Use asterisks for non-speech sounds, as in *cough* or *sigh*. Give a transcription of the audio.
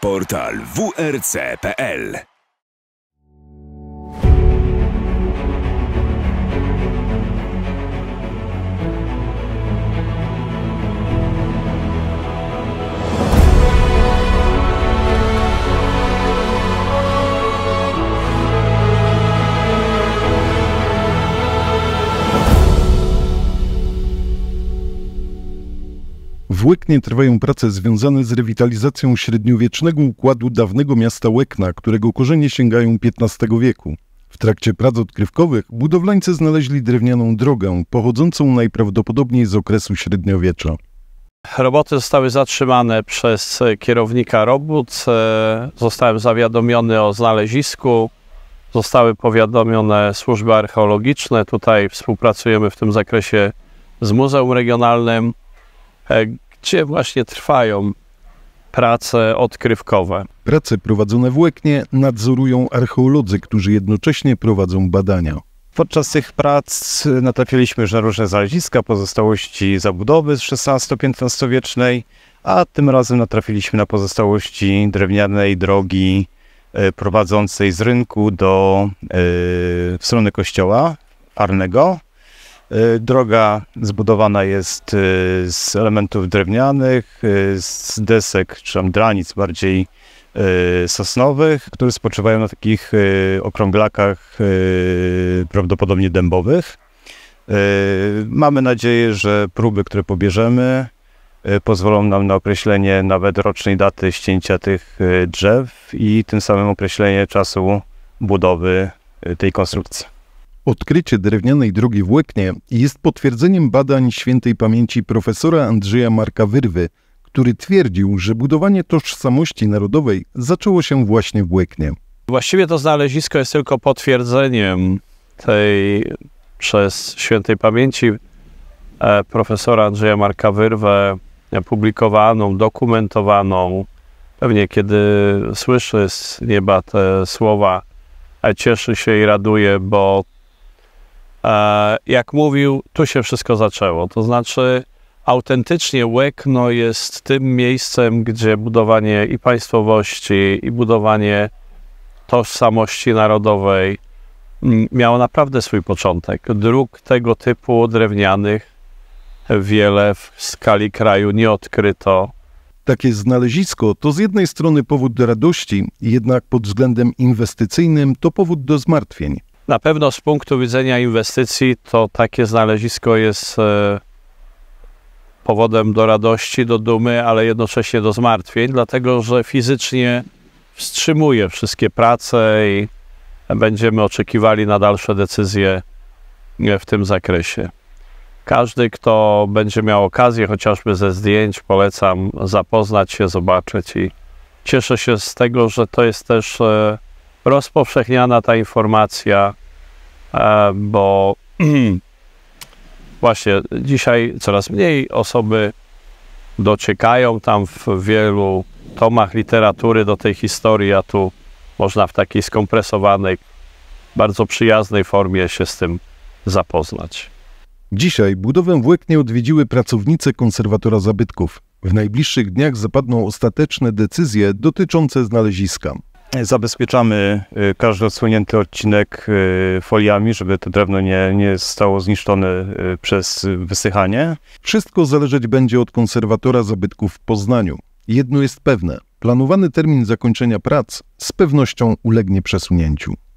Portal wrc.pl W Łyknie trwają prace związane z rewitalizacją średniowiecznego układu dawnego miasta Łekna, którego korzenie sięgają XV wieku. W trakcie prac odkrywkowych budowlańcy znaleźli drewnianą drogę, pochodzącą najprawdopodobniej z okresu średniowiecza. Roboty zostały zatrzymane przez kierownika robót. E, zostałem zawiadomiony o znalezisku. Zostały powiadomione służby archeologiczne. Tutaj współpracujemy w tym zakresie z Muzeum Regionalnym. E, gdzie właśnie trwają prace odkrywkowe. Prace prowadzone w Łeknie nadzorują archeolodzy, którzy jednocześnie prowadzą badania. Podczas tych prac natrafiliśmy na różne zaleziska, pozostałości zabudowy z XVI-XV wiecznej, a tym razem natrafiliśmy na pozostałości drewnianej drogi e, prowadzącej z rynku do, e, w stronę kościoła Arnego. E, droga zbudowana jest e, z elementów drewnianych, e, z desek czy tam dranic bardziej sosnowych, które spoczywają na takich okrąglakach prawdopodobnie dębowych. Mamy nadzieję, że próby, które pobierzemy, pozwolą nam na określenie nawet rocznej daty ścięcia tych drzew i tym samym określenie czasu budowy tej konstrukcji. Odkrycie drewnianej drogi w Łeknie jest potwierdzeniem badań świętej pamięci profesora Andrzeja Marka Wyrwy, który twierdził, że budowanie tożsamości narodowej zaczęło się właśnie w Łeknie. Właściwie to znalezisko jest tylko potwierdzeniem tej przez świętej pamięci e, profesora Andrzeja Marka Wyrwę e, publikowaną, dokumentowaną. Pewnie kiedy słyszy z nieba te słowa, e, cieszy się i raduje, bo E, jak mówił, tu się wszystko zaczęło. To znaczy, autentycznie Łekno jest tym miejscem, gdzie budowanie i państwowości, i budowanie tożsamości narodowej mm, miało naprawdę swój początek. Dróg tego typu drewnianych wiele w skali kraju nie odkryto. Takie znalezisko to z jednej strony powód do radości, jednak pod względem inwestycyjnym to powód do zmartwień. Na pewno z punktu widzenia inwestycji to takie znalezisko jest e, powodem do radości, do dumy, ale jednocześnie do zmartwień, dlatego że fizycznie wstrzymuje wszystkie prace i będziemy oczekiwali na dalsze decyzje e, w tym zakresie. Każdy, kto będzie miał okazję, chociażby ze zdjęć, polecam zapoznać się, zobaczyć i cieszę się z tego, że to jest też e, rozpowszechniana ta informacja, e, bo *clears throat* właśnie dzisiaj coraz mniej osoby dociekają tam w wielu tomach literatury do tej historii, a tu można w takiej skompresowanej, bardzo przyjaznej formie się z tym zapoznać. Dzisiaj budowę Włeknie odwiedziły pracownice Konserwatora Zabytków. W najbliższych dniach zapadną ostateczne decyzje dotyczące znaleziska. E, zabezpieczamy e, każdy odsłonięty odcinek e, foliami, żeby to drewno nie, nie zostało zniszczone przez wysychanie. Wszystko zależeć będzie od konserwatora zabytków w Poznaniu. Jedno jest pewne: planowany termin zakończenia prac z pewnością ulegnie przesunięciu.